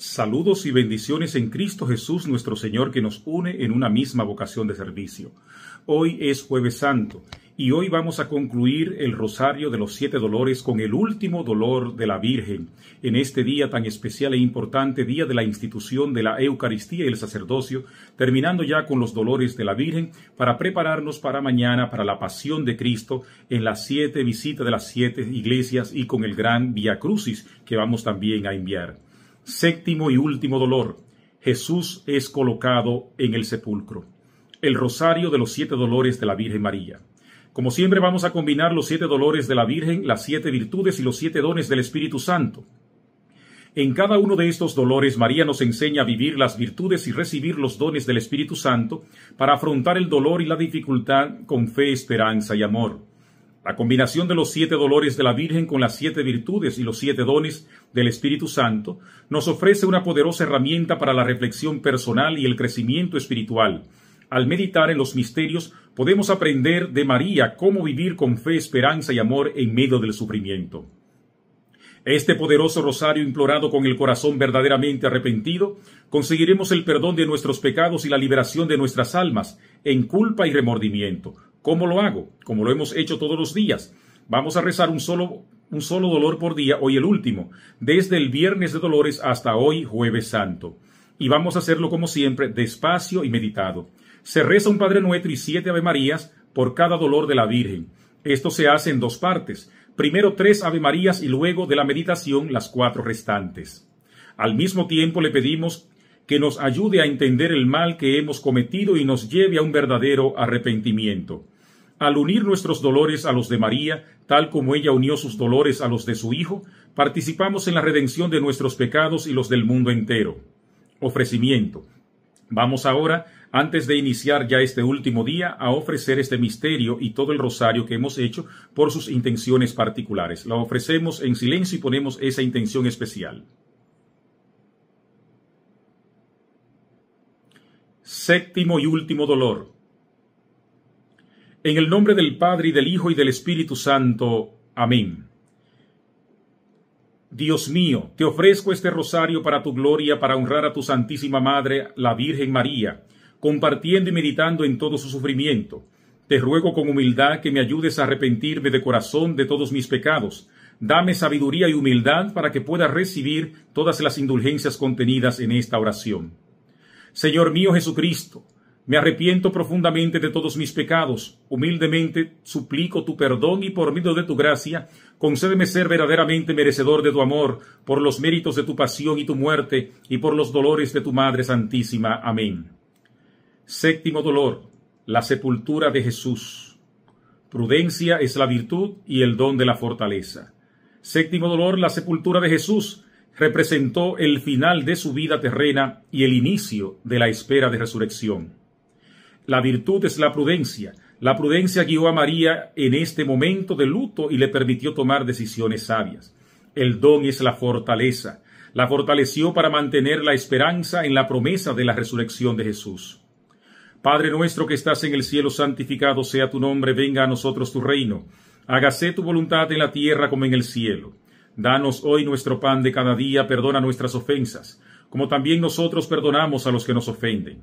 Saludos y bendiciones en Cristo Jesús nuestro Señor que nos une en una misma vocación de servicio. Hoy es jueves santo y hoy vamos a concluir el Rosario de los Siete Dolores con el último dolor de la Virgen, en este día tan especial e importante, día de la institución de la Eucaristía y el sacerdocio, terminando ya con los dolores de la Virgen para prepararnos para mañana, para la pasión de Cristo, en las siete visitas de las siete iglesias y con el gran Via Crucis que vamos también a enviar. Séptimo y último dolor. Jesús es colocado en el sepulcro. El rosario de los siete dolores de la Virgen María. Como siempre vamos a combinar los siete dolores de la Virgen, las siete virtudes y los siete dones del Espíritu Santo. En cada uno de estos dolores María nos enseña a vivir las virtudes y recibir los dones del Espíritu Santo para afrontar el dolor y la dificultad con fe, esperanza y amor. La combinación de los siete dolores de la Virgen con las siete virtudes y los siete dones del Espíritu Santo nos ofrece una poderosa herramienta para la reflexión personal y el crecimiento espiritual. Al meditar en los misterios podemos aprender de María cómo vivir con fe, esperanza y amor en medio del sufrimiento. Este poderoso rosario implorado con el corazón verdaderamente arrepentido, conseguiremos el perdón de nuestros pecados y la liberación de nuestras almas en culpa y remordimiento, ¿Cómo lo hago? Como lo hemos hecho todos los días. Vamos a rezar un solo, un solo dolor por día, hoy el último, desde el viernes de dolores hasta hoy jueves santo. Y vamos a hacerlo como siempre, despacio y meditado. Se reza un Padre Nuestro y siete Ave Marías por cada dolor de la Virgen. Esto se hace en dos partes. Primero tres Ave Marías y luego de la meditación las cuatro restantes. Al mismo tiempo le pedimos que nos ayude a entender el mal que hemos cometido y nos lleve a un verdadero arrepentimiento. Al unir nuestros dolores a los de María, tal como ella unió sus dolores a los de su Hijo, participamos en la redención de nuestros pecados y los del mundo entero. Ofrecimiento. Vamos ahora, antes de iniciar ya este último día, a ofrecer este misterio y todo el rosario que hemos hecho por sus intenciones particulares. La ofrecemos en silencio y ponemos esa intención especial. Séptimo y último dolor en el nombre del Padre y del Hijo y del Espíritu Santo. Amén. Dios mío, te ofrezco este rosario para tu gloria, para honrar a tu Santísima Madre, la Virgen María, compartiendo y meditando en todo su sufrimiento. Te ruego con humildad que me ayudes a arrepentirme de corazón de todos mis pecados. Dame sabiduría y humildad para que pueda recibir todas las indulgencias contenidas en esta oración. Señor mío Jesucristo, me arrepiento profundamente de todos mis pecados. Humildemente suplico tu perdón y por medio de tu gracia, concédeme ser verdaderamente merecedor de tu amor, por los méritos de tu pasión y tu muerte, y por los dolores de tu Madre Santísima. Amén. Séptimo dolor, la sepultura de Jesús. Prudencia es la virtud y el don de la fortaleza. Séptimo dolor, la sepultura de Jesús representó el final de su vida terrena y el inicio de la espera de resurrección. La virtud es la prudencia. La prudencia guió a María en este momento de luto y le permitió tomar decisiones sabias. El don es la fortaleza. La fortaleció para mantener la esperanza en la promesa de la resurrección de Jesús. Padre nuestro que estás en el cielo, santificado sea tu nombre, venga a nosotros tu reino. Hágase tu voluntad en la tierra como en el cielo. Danos hoy nuestro pan de cada día, perdona nuestras ofensas, como también nosotros perdonamos a los que nos ofenden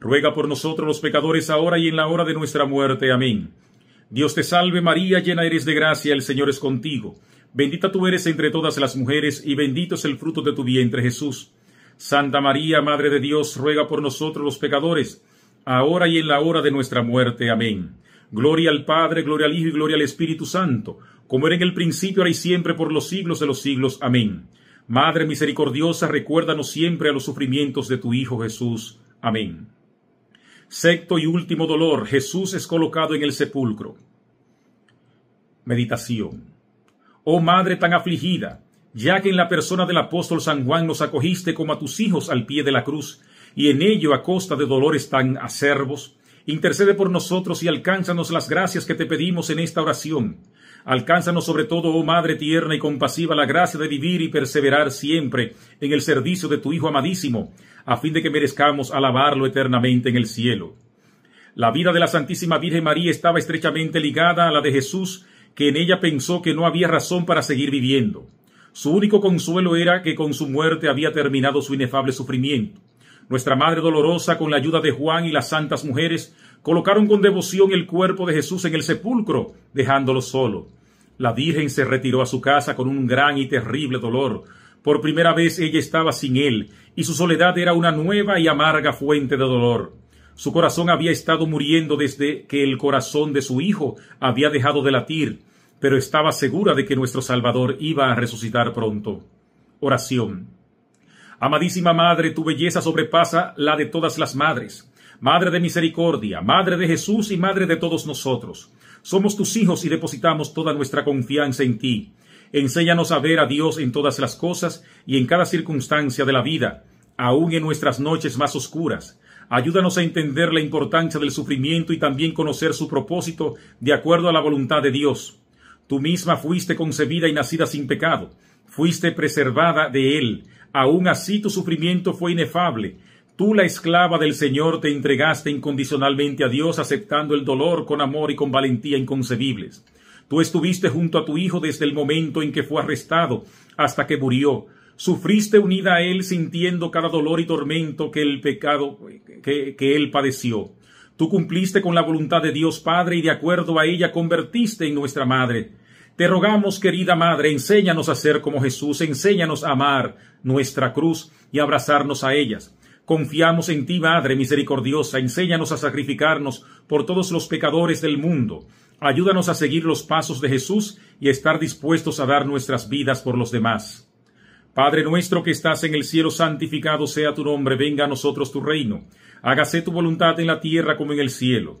ruega por nosotros los pecadores ahora y en la hora de nuestra muerte. Amén. Dios te salve María, llena eres de gracia, el Señor es contigo. Bendita tú eres entre todas las mujeres, y bendito es el fruto de tu vientre Jesús. Santa María, Madre de Dios, ruega por nosotros los pecadores, ahora y en la hora de nuestra muerte. Amén. Gloria al Padre, gloria al Hijo y gloria al Espíritu Santo, como era en el principio, ahora y siempre, por los siglos de los siglos. Amén. Madre misericordiosa, recuérdanos siempre a los sufrimientos de tu Hijo Jesús. Amén. Sexto y último dolor, Jesús es colocado en el sepulcro. Meditación. Oh Madre tan afligida, ya que en la persona del apóstol San Juan nos acogiste como a tus hijos al pie de la cruz, y en ello a costa de dolores tan acervos, intercede por nosotros y alcánzanos las gracias que te pedimos en esta oración Alcánzanos sobre todo, oh Madre tierna y compasiva, la gracia de vivir y perseverar siempre en el servicio de tu Hijo amadísimo, a fin de que merezcamos alabarlo eternamente en el cielo. La vida de la Santísima Virgen María estaba estrechamente ligada a la de Jesús, que en ella pensó que no había razón para seguir viviendo. Su único consuelo era que con su muerte había terminado su inefable sufrimiento. Nuestra Madre Dolorosa, con la ayuda de Juan y las santas mujeres, colocaron con devoción el cuerpo de Jesús en el sepulcro, dejándolo solo. La Virgen se retiró a su casa con un gran y terrible dolor. Por primera vez ella estaba sin él, y su soledad era una nueva y amarga fuente de dolor. Su corazón había estado muriendo desde que el corazón de su hijo había dejado de latir, pero estaba segura de que nuestro Salvador iba a resucitar pronto. Oración. Amadísima Madre, tu belleza sobrepasa la de todas las madres. Madre de misericordia, Madre de Jesús y Madre de todos nosotros. Somos tus hijos y depositamos toda nuestra confianza en ti. Enséñanos a ver a Dios en todas las cosas y en cada circunstancia de la vida, aun en nuestras noches más oscuras. Ayúdanos a entender la importancia del sufrimiento y también conocer su propósito de acuerdo a la voluntad de Dios. Tú misma fuiste concebida y nacida sin pecado, fuiste preservada de él, Aún así tu sufrimiento fue inefable. Tú, la esclava del Señor, te entregaste incondicionalmente a Dios, aceptando el dolor con amor y con valentía inconcebibles. Tú estuviste junto a tu Hijo desde el momento en que fue arrestado hasta que murió. Sufriste unida a Él sintiendo cada dolor y tormento que el pecado que Él padeció. Tú cumpliste con la voluntad de Dios Padre y de acuerdo a ella convertiste en nuestra Madre. Te rogamos, querida Madre, enséñanos a ser como Jesús, enséñanos a amar nuestra cruz y abrazarnos a ellas. Confiamos en ti, Madre misericordiosa, enséñanos a sacrificarnos por todos los pecadores del mundo. Ayúdanos a seguir los pasos de Jesús y a estar dispuestos a dar nuestras vidas por los demás. Padre nuestro que estás en el cielo, santificado sea tu nombre, venga a nosotros tu reino. Hágase tu voluntad en la tierra como en el cielo.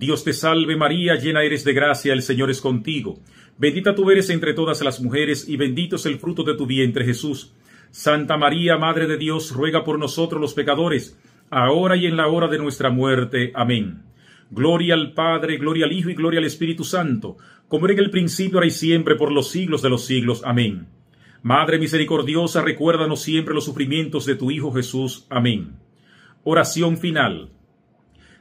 Dios te salve María, llena eres de gracia, el Señor es contigo. Bendita tú eres entre todas las mujeres, y bendito es el fruto de tu vientre Jesús. Santa María, Madre de Dios, ruega por nosotros los pecadores, ahora y en la hora de nuestra muerte. Amén. Gloria al Padre, gloria al Hijo y gloria al Espíritu Santo, como era en el principio, ahora y siempre, por los siglos de los siglos. Amén. Madre misericordiosa, recuérdanos siempre los sufrimientos de tu Hijo Jesús. Amén. Oración final.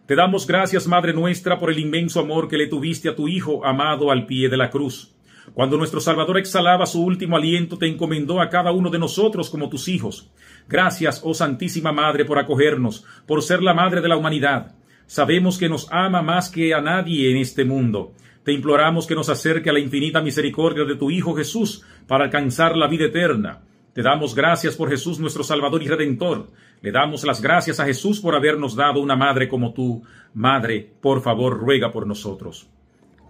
Te damos gracias, Madre nuestra, por el inmenso amor que le tuviste a tu Hijo amado al pie de la cruz. Cuando nuestro Salvador exhalaba su último aliento, te encomendó a cada uno de nosotros como tus hijos. Gracias, oh Santísima Madre, por acogernos, por ser la Madre de la humanidad. Sabemos que nos ama más que a nadie en este mundo. Te imploramos que nos acerque a la infinita misericordia de tu Hijo Jesús para alcanzar la vida eterna. Te damos gracias por Jesús, nuestro Salvador y Redentor. Le damos las gracias a Jesús por habernos dado una madre como tú. Madre, por favor, ruega por nosotros.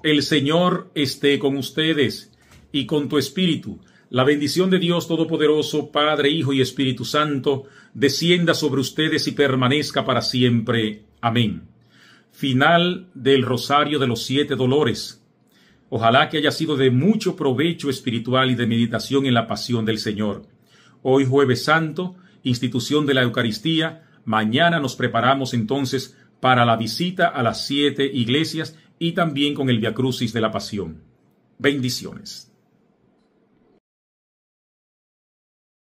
El Señor esté con ustedes y con tu espíritu. La bendición de Dios Todopoderoso, Padre, Hijo y Espíritu Santo, descienda sobre ustedes y permanezca para siempre. Amén. Final del Rosario de los Siete Dolores Ojalá que haya sido de mucho provecho espiritual y de meditación en la pasión del Señor. Hoy jueves santo, institución de la Eucaristía, mañana nos preparamos entonces para la visita a las siete iglesias y también con el Viacrucis de la Pasión. Bendiciones.